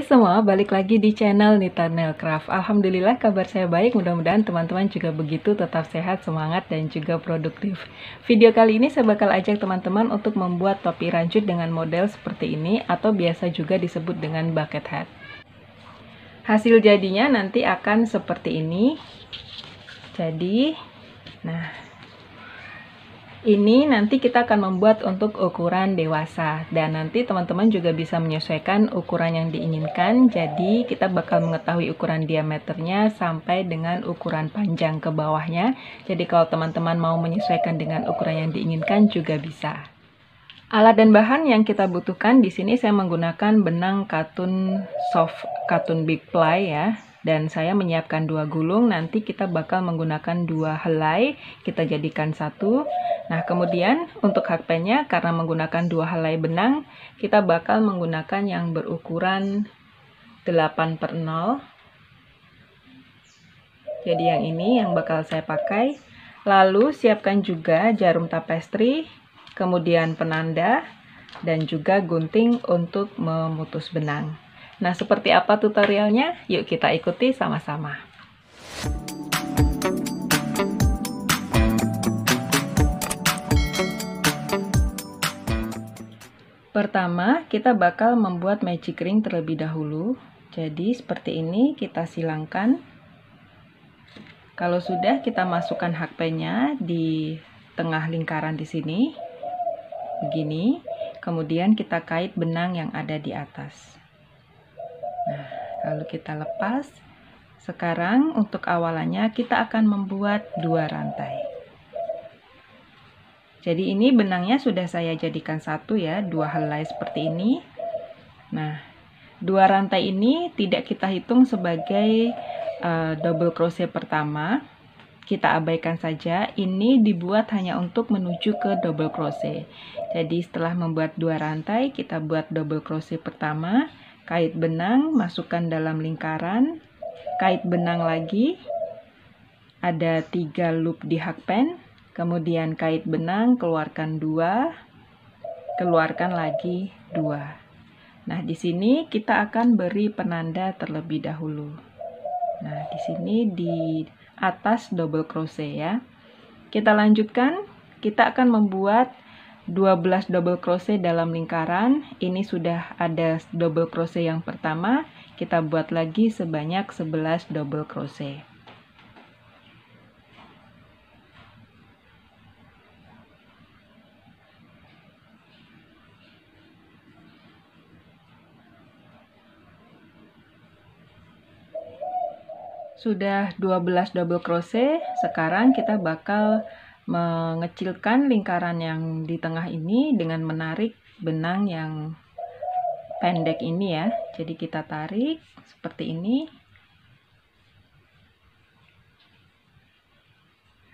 Hai semua, balik lagi di channel Nita Nail Craft. Alhamdulillah kabar saya baik, mudah-mudahan teman-teman juga begitu, tetap sehat, semangat, dan juga produktif. Video kali ini saya bakal ajak teman-teman untuk membuat topi rancut dengan model seperti ini, atau biasa juga disebut dengan bucket hat. Hasil jadinya nanti akan seperti ini. Jadi, nah ini nanti kita akan membuat untuk ukuran dewasa dan nanti teman-teman juga bisa menyesuaikan ukuran yang diinginkan. Jadi kita bakal mengetahui ukuran diameternya sampai dengan ukuran panjang ke bawahnya. Jadi kalau teman-teman mau menyesuaikan dengan ukuran yang diinginkan juga bisa. Alat dan bahan yang kita butuhkan di sini saya menggunakan benang katun soft katun big ply ya dan saya menyiapkan dua gulung nanti kita bakal menggunakan dua helai kita jadikan satu nah kemudian untuk hakpennya karena menggunakan dua helai benang kita bakal menggunakan yang berukuran 8 per 0 jadi yang ini yang bakal saya pakai lalu siapkan juga jarum tapestri, kemudian penanda dan juga gunting untuk memutus benang Nah, seperti apa tutorialnya? Yuk kita ikuti sama-sama. Pertama, kita bakal membuat magic ring terlebih dahulu. Jadi, seperti ini kita silangkan. Kalau sudah, kita masukkan hakpennya di tengah lingkaran di sini. Begini. Kemudian kita kait benang yang ada di atas. Nah, lalu kita lepas. Sekarang untuk awalannya kita akan membuat dua rantai. Jadi ini benangnya sudah saya jadikan satu ya, dua helai seperti ini. Nah, dua rantai ini tidak kita hitung sebagai uh, double crochet pertama. Kita abaikan saja, ini dibuat hanya untuk menuju ke double crochet. Jadi setelah membuat dua rantai, kita buat double crochet pertama kait benang, masukkan dalam lingkaran, kait benang lagi, ada tiga loop di hakpen, kemudian kait benang, keluarkan dua, keluarkan lagi dua. Nah, di sini kita akan beri penanda terlebih dahulu. Nah, di sini di atas double crochet ya. Kita lanjutkan, kita akan membuat 12 double crochet dalam lingkaran ini sudah ada double crochet yang pertama kita buat lagi sebanyak 11 double crochet sudah 12 double crochet sekarang kita bakal mengecilkan lingkaran yang di tengah ini dengan menarik benang yang pendek ini ya jadi kita tarik seperti ini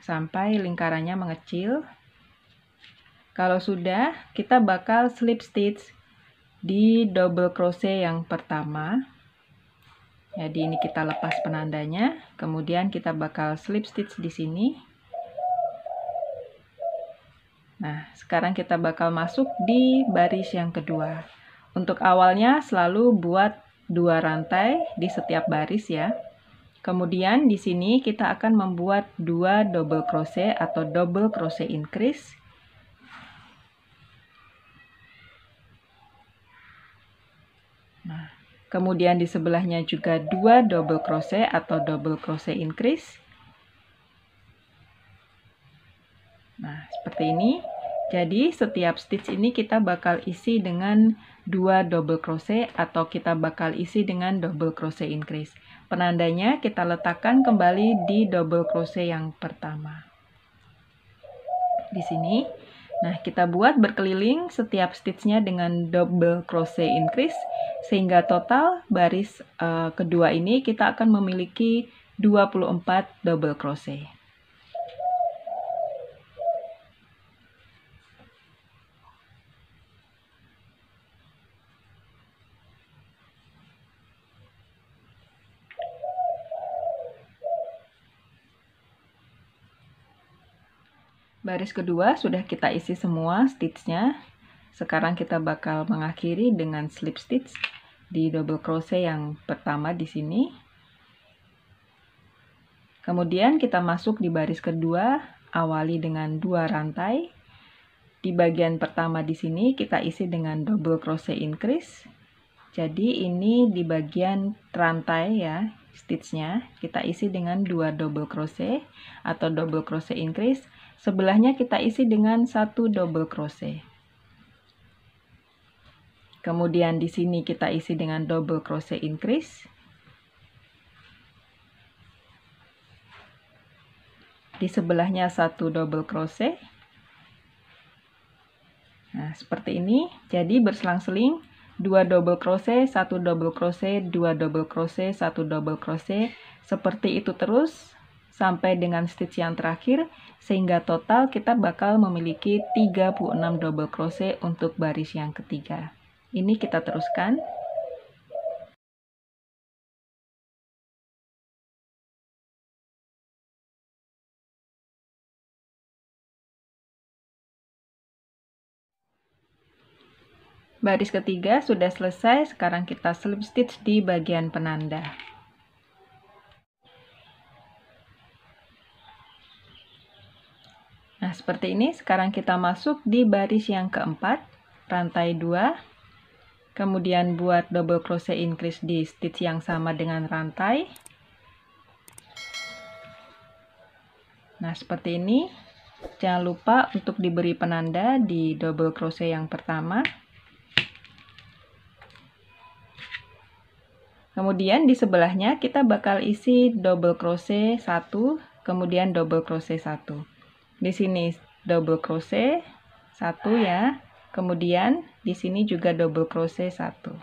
sampai lingkarannya mengecil kalau sudah kita bakal slip stitch di double crochet yang pertama jadi ini kita lepas penandanya kemudian kita bakal slip stitch di sini Nah, sekarang kita bakal masuk di baris yang kedua. Untuk awalnya selalu buat dua rantai di setiap baris ya. Kemudian di sini kita akan membuat dua double crochet atau double crochet increase. Nah, kemudian di sebelahnya juga dua double crochet atau double crochet increase. Nah, seperti ini. Jadi, setiap stitch ini kita bakal isi dengan dua double crochet atau kita bakal isi dengan double crochet increase. Penandanya kita letakkan kembali di double crochet yang pertama. Di sini. Nah, kita buat berkeliling setiap stitchnya dengan double crochet increase sehingga total baris uh, kedua ini kita akan memiliki 24 double crochet. Baris kedua sudah kita isi semua stitchnya. Sekarang kita bakal mengakhiri dengan slip stitch di double crochet yang pertama di sini. Kemudian kita masuk di baris kedua, awali dengan dua rantai. Di bagian pertama di sini kita isi dengan double crochet increase. Jadi ini di bagian rantai ya, stitchnya kita isi dengan dua double crochet atau double crochet increase Sebelahnya kita isi dengan satu double crochet. Kemudian di sini kita isi dengan double crochet increase. Di sebelahnya satu double crochet. Nah, seperti ini. Jadi berselang-seling dua double crochet, satu double crochet, dua double crochet, satu double crochet. Seperti itu terus sampai dengan stitch yang terakhir sehingga total kita bakal memiliki 36 double crochet untuk baris yang ketiga. Ini kita teruskan. Baris ketiga sudah selesai, sekarang kita slip stitch di bagian penanda. Nah, seperti ini. Sekarang kita masuk di baris yang keempat, rantai 2. Kemudian buat double crochet increase di stitch yang sama dengan rantai. Nah, seperti ini. Jangan lupa untuk diberi penanda di double crochet yang pertama. Kemudian di sebelahnya kita bakal isi double crochet 1, kemudian double crochet 1 di sini double crochet satu ya kemudian di sini juga double crochet satu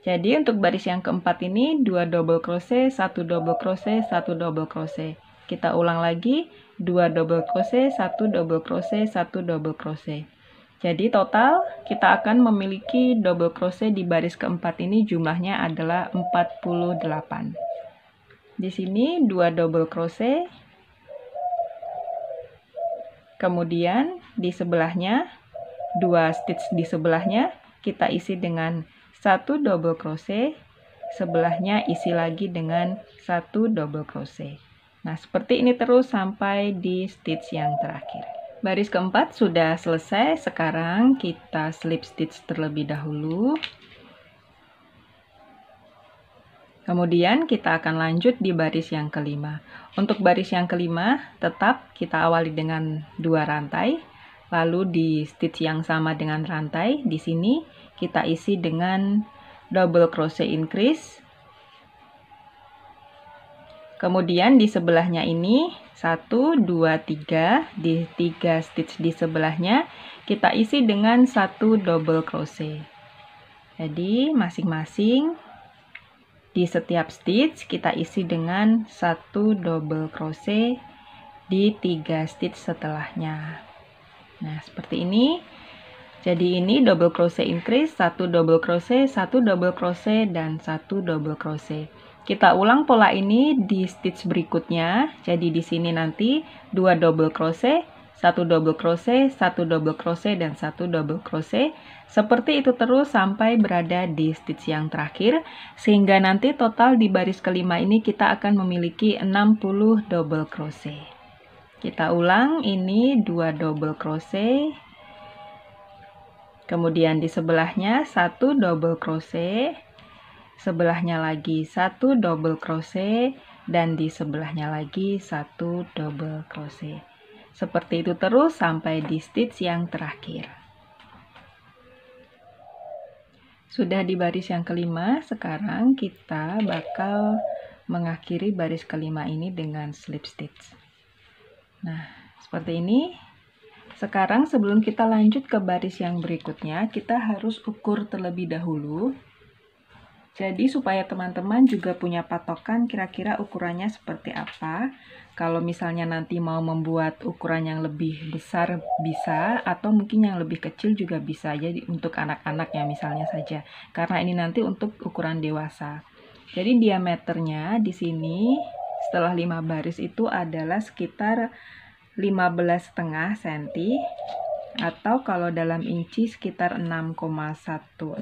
jadi untuk baris yang keempat ini dua double crochet satu double crochet satu double crochet kita ulang lagi dua double crochet satu double crochet satu double crochet jadi total kita akan memiliki double crochet di baris keempat ini jumlahnya adalah 48. Di sini 2 double crochet, Kemudian di sebelahnya, dua stitch di sebelahnya kita isi dengan satu double crochet, sebelahnya isi lagi dengan satu double crochet. Nah, seperti ini terus sampai di stitch yang terakhir. Baris keempat sudah selesai, sekarang kita slip stitch terlebih dahulu. Kemudian kita akan lanjut di baris yang kelima. Untuk baris yang kelima, tetap kita awali dengan dua rantai, lalu di stitch yang sama dengan rantai, di sini kita isi dengan double crochet increase. Kemudian di sebelahnya ini 1, 2, 3, di tiga stitch di sebelahnya kita isi dengan satu double crochet. Jadi masing-masing di setiap stitch kita isi dengan satu double crochet di tiga stitch setelahnya. Nah, seperti ini. Jadi ini double crochet increase, satu double crochet, satu double crochet dan satu double crochet. Kita ulang pola ini di stitch berikutnya. Jadi di sini nanti dua double crochet satu double crochet, satu double crochet, dan satu double crochet. Seperti itu terus sampai berada di stitch yang terakhir, sehingga nanti total di baris kelima ini kita akan memiliki 60 double crochet. Kita ulang, ini dua double crochet, kemudian di sebelahnya satu double crochet, sebelahnya lagi satu double crochet, dan di sebelahnya lagi satu double crochet. Seperti itu terus sampai di stitch yang terakhir. Sudah di baris yang kelima, sekarang kita bakal mengakhiri baris kelima ini dengan slip stitch. Nah, seperti ini. Sekarang sebelum kita lanjut ke baris yang berikutnya, kita harus ukur terlebih dahulu jadi supaya teman-teman juga punya patokan kira-kira ukurannya seperti apa. Kalau misalnya nanti mau membuat ukuran yang lebih besar bisa atau mungkin yang lebih kecil juga bisa. Jadi untuk anak-anak ya misalnya saja. Karena ini nanti untuk ukuran dewasa. Jadi diameternya di sini setelah 5 baris itu adalah sekitar 15,5 cm atau kalau dalam inci sekitar 6,1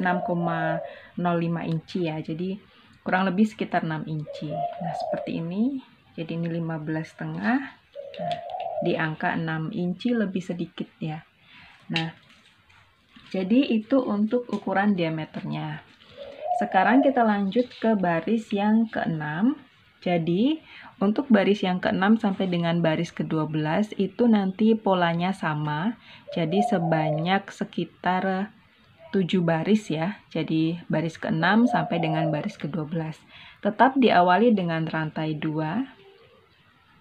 6,05 inci ya jadi kurang lebih sekitar 6 inci nah seperti ini jadi ini 15 setengah nah, di angka 6 inci lebih sedikit ya nah jadi itu untuk ukuran diameternya sekarang kita lanjut ke baris yang keenam jadi, untuk baris yang ke-6 sampai dengan baris ke-12 itu nanti polanya sama. Jadi sebanyak sekitar 7 baris ya. Jadi baris ke-6 sampai dengan baris ke-12. Tetap diawali dengan rantai 2,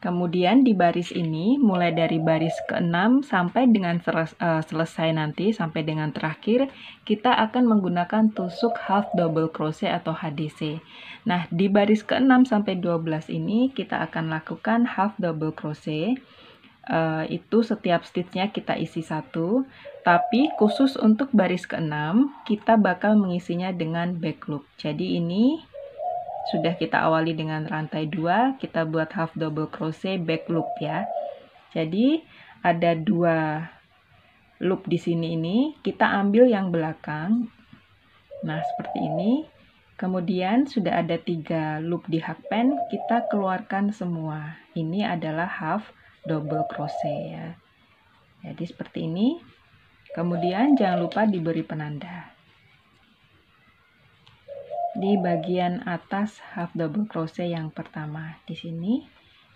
Kemudian di baris ini mulai dari baris ke-6 sampai dengan eh, selesai nanti sampai dengan terakhir kita akan menggunakan tusuk half double crochet atau HDC. Nah, di baris ke-6 sampai 12 ini kita akan lakukan half double crochet. Uh, itu setiap stitchnya kita isi satu tapi khusus untuk baris keenam kita bakal mengisinya dengan back loop jadi ini sudah kita awali dengan rantai 2, kita buat half double crochet back loop ya. Jadi ada dua loop di sini ini, kita ambil yang belakang. Nah, seperti ini. Kemudian sudah ada tiga loop di hakpen, kita keluarkan semua. Ini adalah half double crochet ya. Jadi seperti ini. Kemudian jangan lupa diberi penanda di bagian atas half double crochet yang pertama di sini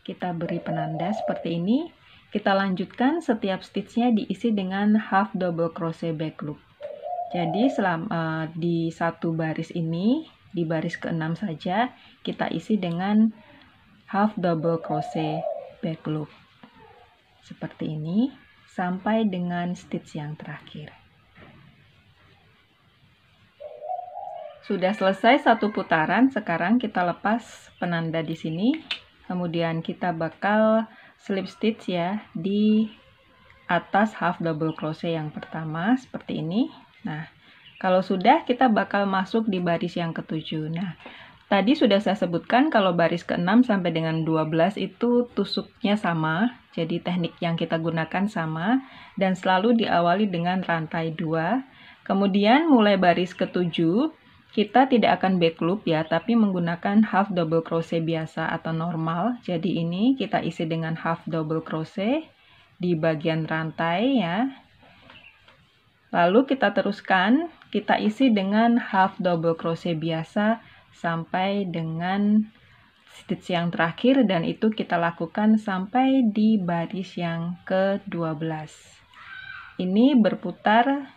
kita beri penanda seperti ini kita lanjutkan setiap stitchnya diisi dengan half double crochet back loop jadi selama uh, eh, di satu baris ini di baris keenam saja kita isi dengan half double crochet back loop seperti ini sampai dengan stitch yang terakhir Sudah selesai satu putaran, sekarang kita lepas penanda di sini. Kemudian kita bakal slip stitch ya di atas half double crochet yang pertama seperti ini. Nah, kalau sudah kita bakal masuk di baris yang ketujuh. Nah, Tadi sudah saya sebutkan kalau baris ke-6 sampai dengan 12 itu tusuknya sama, jadi teknik yang kita gunakan sama, dan selalu diawali dengan rantai 2. Kemudian mulai baris ketujuh kita tidak akan back loop ya, tapi menggunakan half double crochet biasa atau normal. Jadi ini kita isi dengan half double crochet di bagian rantai ya. Lalu kita teruskan, kita isi dengan half double crochet biasa sampai dengan stitch yang terakhir dan itu kita lakukan sampai di baris yang ke-12. Ini berputar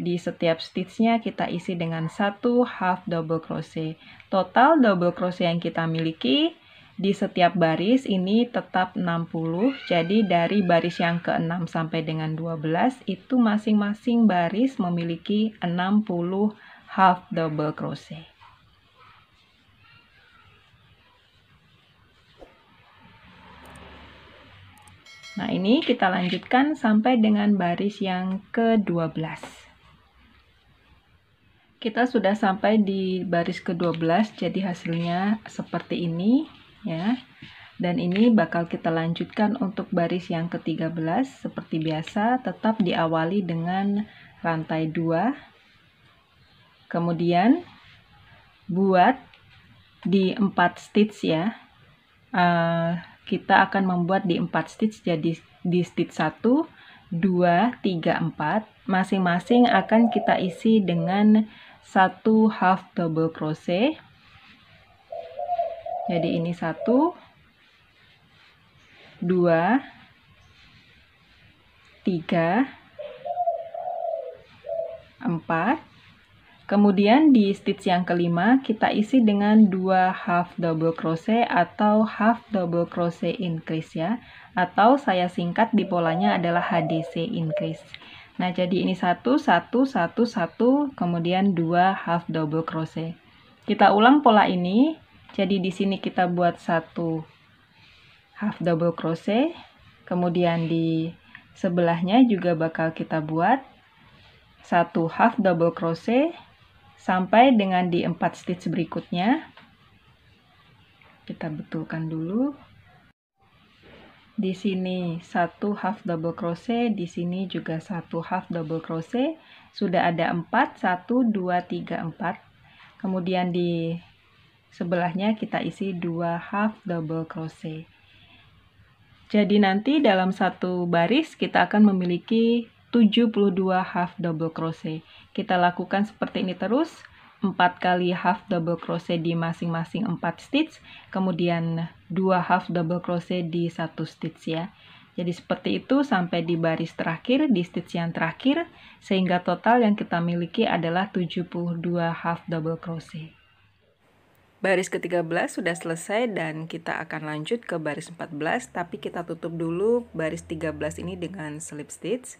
di setiap stitchnya kita isi dengan satu half double crochet. Total double crochet yang kita miliki di setiap baris ini tetap 60. Jadi dari baris yang ke-6 sampai dengan 12 itu masing-masing baris memiliki 60 half double crochet. Nah, ini kita lanjutkan sampai dengan baris yang ke-12 kita sudah sampai di baris ke-12 jadi hasilnya seperti ini ya dan ini bakal kita lanjutkan untuk baris yang ke-13 seperti biasa tetap diawali dengan rantai 2 kemudian buat di 4 stitch ya uh, kita akan membuat di 4 stitch jadi di stitch 1, 2, 3, 4 masing-masing akan kita isi dengan satu half double crochet jadi ini satu dua tiga empat Kemudian di stitch yang kelima kita isi dengan dua half double crochet atau half double crochet increase ya atau saya singkat di polanya adalah HDC increase. Nah, jadi ini satu satu satu satu kemudian dua half double crochet. Kita ulang pola ini. Jadi di sini kita buat satu half double crochet. Kemudian di sebelahnya juga bakal kita buat satu half double crochet sampai dengan di 4 stitch berikutnya. Kita betulkan dulu di sini satu half double crochet, di sini juga satu half double crochet. Sudah ada empat satu dua tiga empat Kemudian di sebelahnya kita isi dua half double crochet. Jadi nanti dalam satu baris kita akan memiliki 72 half double crochet. Kita lakukan seperti ini terus. 4 kali half double crochet di masing-masing 4 stitch, kemudian 2 half double crochet di satu stitch ya. Jadi seperti itu sampai di baris terakhir, di stitch yang terakhir, sehingga total yang kita miliki adalah 72 half double crochet. Baris ke-13 sudah selesai dan kita akan lanjut ke baris 14, tapi kita tutup dulu baris 13 ini dengan slip stitch.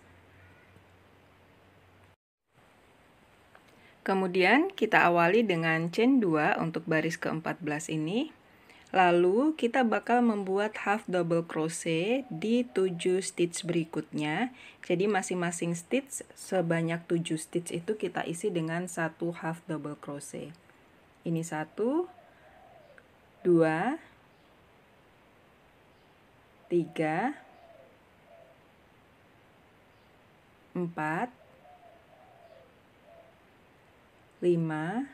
Kemudian kita awali dengan chain 2 untuk baris ke-14 ini. Lalu kita bakal membuat half double crochet di 7 stitch berikutnya. Jadi masing-masing stitch sebanyak 7 stitch itu kita isi dengan satu half double crochet. Ini satu, dua, tiga, empat, lima,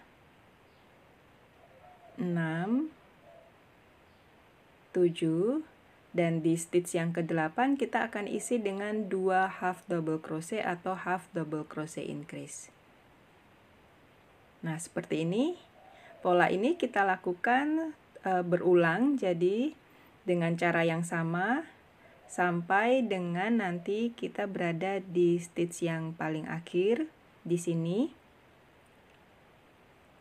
enam. 7 dan di stitch yang ke-8 kita akan isi dengan 2 half double crochet atau half double crochet increase. Nah, seperti ini. Pola ini kita lakukan e, berulang jadi dengan cara yang sama sampai dengan nanti kita berada di stitch yang paling akhir di sini.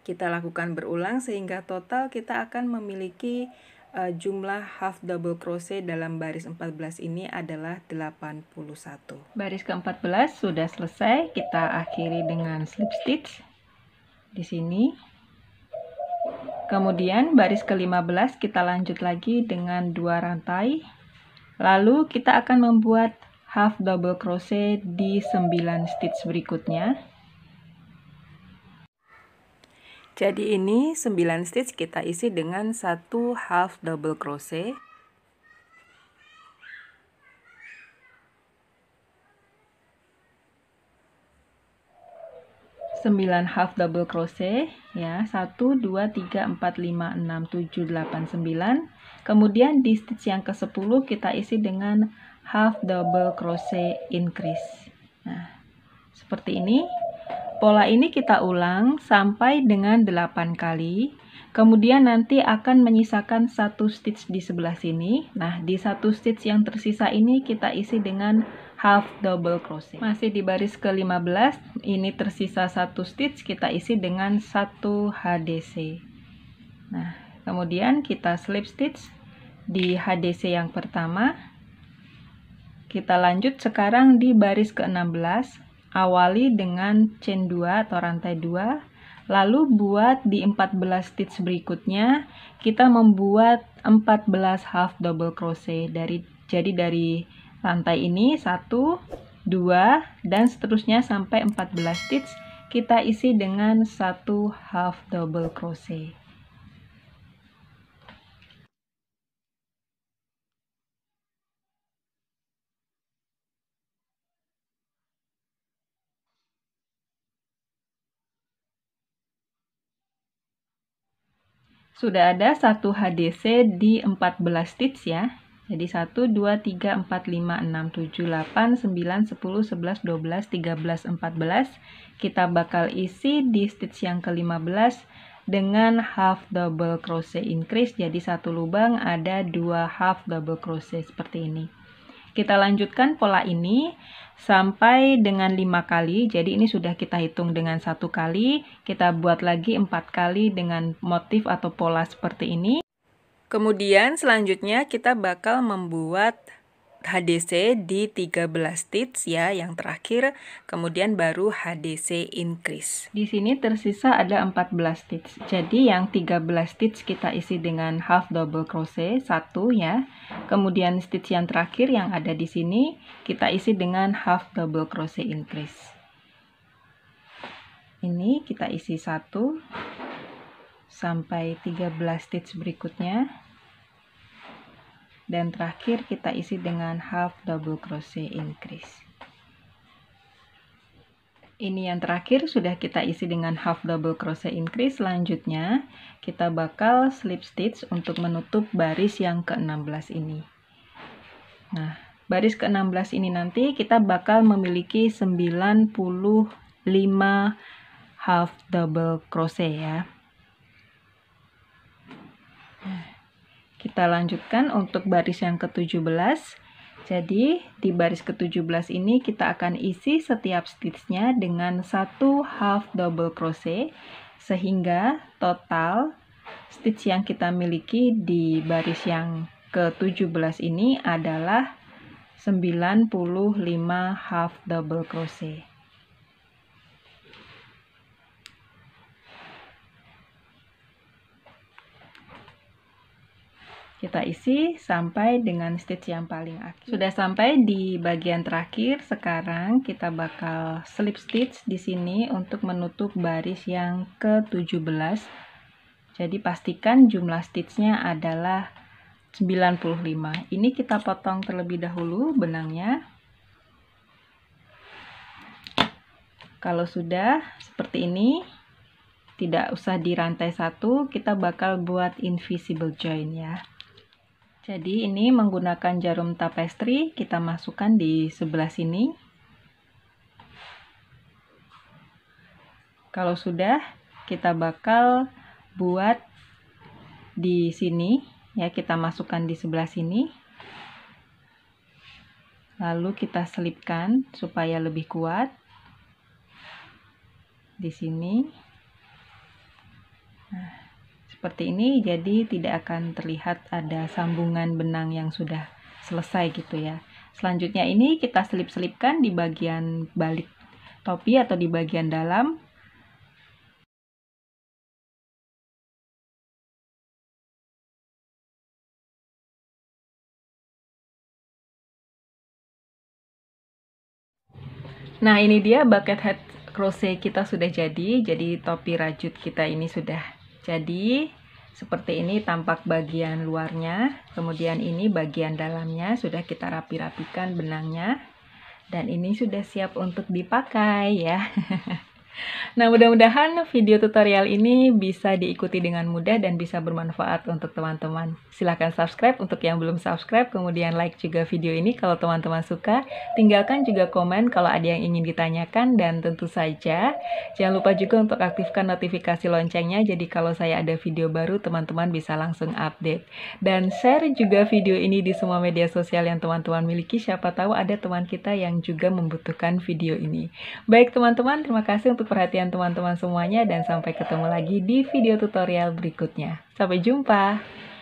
Kita lakukan berulang sehingga total kita akan memiliki uh, jumlah half double crochet dalam baris 14 ini adalah 81. Baris ke-14 sudah selesai, kita akhiri dengan slip stitch di sini. Kemudian baris ke-15 kita lanjut lagi dengan dua rantai. Lalu kita akan membuat half double crochet di 9 stitch berikutnya. Jadi ini 9 stitch kita isi dengan satu half double crochet. sembilan half double crochet ya satu dua tiga empat lima enam tujuh delapan sembilan kemudian di stitch yang ke sepuluh kita isi dengan half double crochet increase nah seperti ini Pola ini kita ulang sampai dengan 8 kali. Kemudian nanti akan menyisakan satu stitch di sebelah sini. Nah, di satu stitch yang tersisa ini kita isi dengan half double crochet. Masih di baris ke-15, ini tersisa satu stitch kita isi dengan satu HDC. Nah, kemudian kita slip stitch di HDC yang pertama. Kita lanjut sekarang di baris ke-16 Awali dengan chain 2 atau rantai 2, lalu buat di 14 stitch berikutnya, kita membuat 14 half double crochet dari jadi dari rantai ini 1, 2 dan seterusnya sampai 14 stitch kita isi dengan satu half double crochet. sudah ada satu HDC di 14 stitch ya. Jadi 1, 2, 3, 4, 5, 6, 7, 8, 9, 10, 11, 12, 13, 14. Kita bakal isi di stitch yang ke-15 dengan half double crochet increase. Jadi satu lubang ada dua half double crochet seperti ini. Kita lanjutkan pola ini sampai dengan lima kali. Jadi ini sudah kita hitung dengan satu kali. Kita buat lagi empat kali dengan motif atau pola seperti ini. Kemudian selanjutnya kita bakal membuat HDC di 13 stitch ya yang terakhir kemudian baru HDC increase di sini tersisa ada 14 stitch jadi yang 13 stitch kita isi dengan half double crochet satu ya kemudian stitch yang terakhir yang ada di sini kita isi dengan half double crochet increase ini kita isi satu sampai 13 stitch berikutnya dan terakhir kita isi dengan half double crochet increase ini yang terakhir sudah kita isi dengan half double crochet increase selanjutnya kita bakal slip stitch untuk menutup baris yang ke-16 ini nah baris ke-16 ini nanti kita bakal memiliki 95 half double crochet ya Kita lanjutkan untuk baris yang ke-17. Jadi, di baris ke-17 ini kita akan isi setiap stitchnya dengan satu half double crochet sehingga total stitch yang kita miliki di baris yang ke-17 ini adalah 95 half double crochet. Kita isi sampai dengan stitch yang paling akhir. Sudah sampai di bagian terakhir, sekarang kita bakal slip stitch di sini untuk menutup baris yang ke-17. Jadi pastikan jumlah stitchnya adalah 95. Ini kita potong terlebih dahulu benangnya. Kalau sudah seperti ini, tidak usah dirantai rantai satu, kita bakal buat invisible join ya. Jadi ini menggunakan jarum tapestri kita masukkan di sebelah sini. Kalau sudah, kita bakal buat di sini ya, kita masukkan di sebelah sini. Lalu kita selipkan supaya lebih kuat. Di sini. Nah seperti ini jadi tidak akan terlihat ada sambungan benang yang sudah selesai gitu ya selanjutnya ini kita selip-selipkan di bagian balik topi atau di bagian dalam Nah ini dia bucket hat crochet kita sudah jadi jadi topi rajut kita ini sudah jadi seperti ini tampak bagian luarnya, kemudian ini bagian dalamnya sudah kita rapi-rapikan benangnya dan ini sudah siap untuk dipakai ya. Nah, mudah-mudahan video tutorial ini bisa diikuti dengan mudah dan bisa bermanfaat untuk teman-teman. Silahkan subscribe untuk yang belum subscribe, kemudian like juga video ini kalau teman-teman suka. Tinggalkan juga komen kalau ada yang ingin ditanyakan dan tentu saja jangan lupa juga untuk aktifkan notifikasi loncengnya jadi kalau saya ada video baru teman-teman bisa langsung update. Dan share juga video ini di semua media sosial yang teman-teman miliki, siapa tahu ada teman kita yang juga membutuhkan video ini. Baik teman-teman, terima kasih untuk untuk perhatian teman-teman semuanya dan sampai ketemu lagi di video tutorial berikutnya. Sampai jumpa!